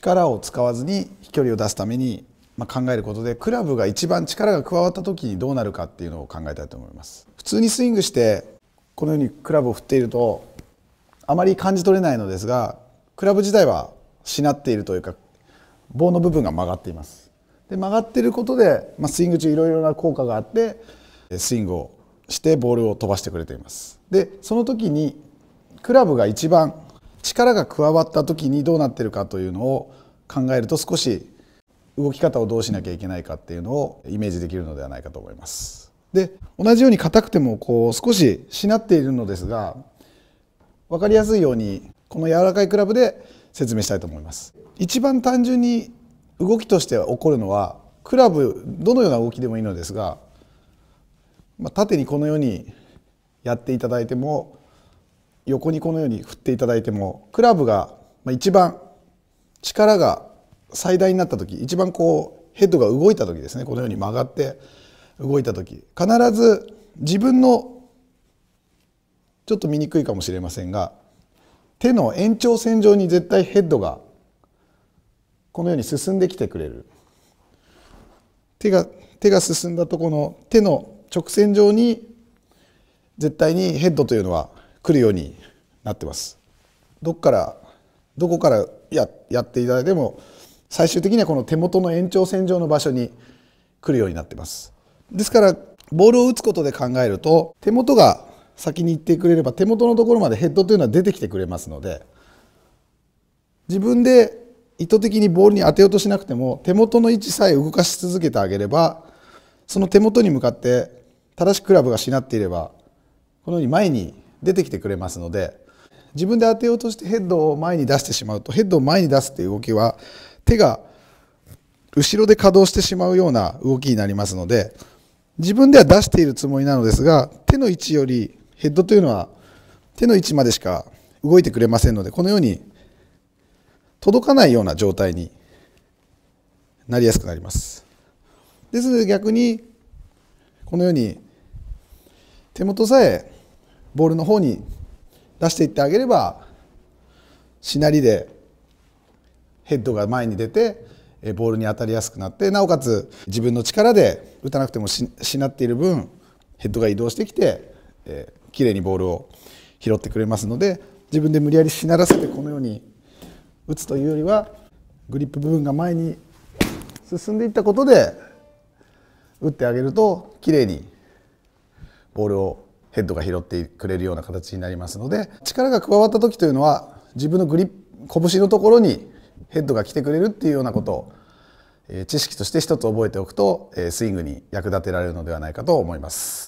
力を使わずに飛距離を出すために、ま考えることでクラブが一番力が加わった時にどうなるかっていうのを考えたいと思います普通にスイングしてこのようにクラブを振っているとあまり感じ取れないのですがクラブ自体はしなっているというか棒の部分が曲がっていますで曲がってることで、まあ、スイング中いろいろな効果があってスイングをしてボールを飛ばしてくれていますでその時にクラブが一番力が加わった時にどうなってるかというのを考えると少し動き方をどうしなきゃいけないかっていうのをイメージできるのではないかと思います。で同じように硬くてもこう少ししなっているのですが分かりやすいようにこの柔らかいクラブで説明したいと思います。一番単純に動きとして起こるのはクラブどのような動きでもいいのですが、まあ、縦にこのようにやっていただいても横にこのように振っていただいてもクラブが一番力が最大になった時一番こうヘッドが動いた時ですねこのように曲がって動いた時必ず自分のちょっと見にくいかもしれませんが手の延長線上に絶対ヘッドがこのように進んできてくれる手が手が進んだとこの手の直線上に絶対にヘッドというのは来るようになってます。どっからどこからややっていただいても最終的にはこの手元の延長線上の場所に来るようになってます。ですからボールを打つことで考えると手元が先に行ってくれれば手元のところまでヘッドというのは出てきてくれますので自分で意図的にボールに当てようとしなくても手元の位置さえ動かし続けてあげればその手元に向かって正しくクラブがしなっていればこのように前に出てきてくれますので自分で当てようとしてヘッドを前に出してしまうとヘッドを前に出すていう動きは手が後ろで稼働してしまうような動きになりますので自分では出しているつもりなのですが手の位置よりヘッドというのは手の位置までしか動いてくれませんのでこのように届かないような状態になりやすくなりますですので逆にこのように手元さえボールの方に出していってあげればしなりでヘッドが前に出てボールに当たりやすくなってなおかつ自分の力で打たなくてもしなっている分ヘッドが移動してきて、えー、きれいにボールを拾ってくれますので自分で無理やりしならせてこのように打つというよりはグリップ部分が前に進んでいったことで打ってあげるときれいにボールをヘッドが拾ってくれるような形になりますので力が加わった時というのは自分のグリップ拳のところにヘッドが来てくれるっていうようなことを、え知識として一つ覚えておくと、えスイングに役立てられるのではないかと思います。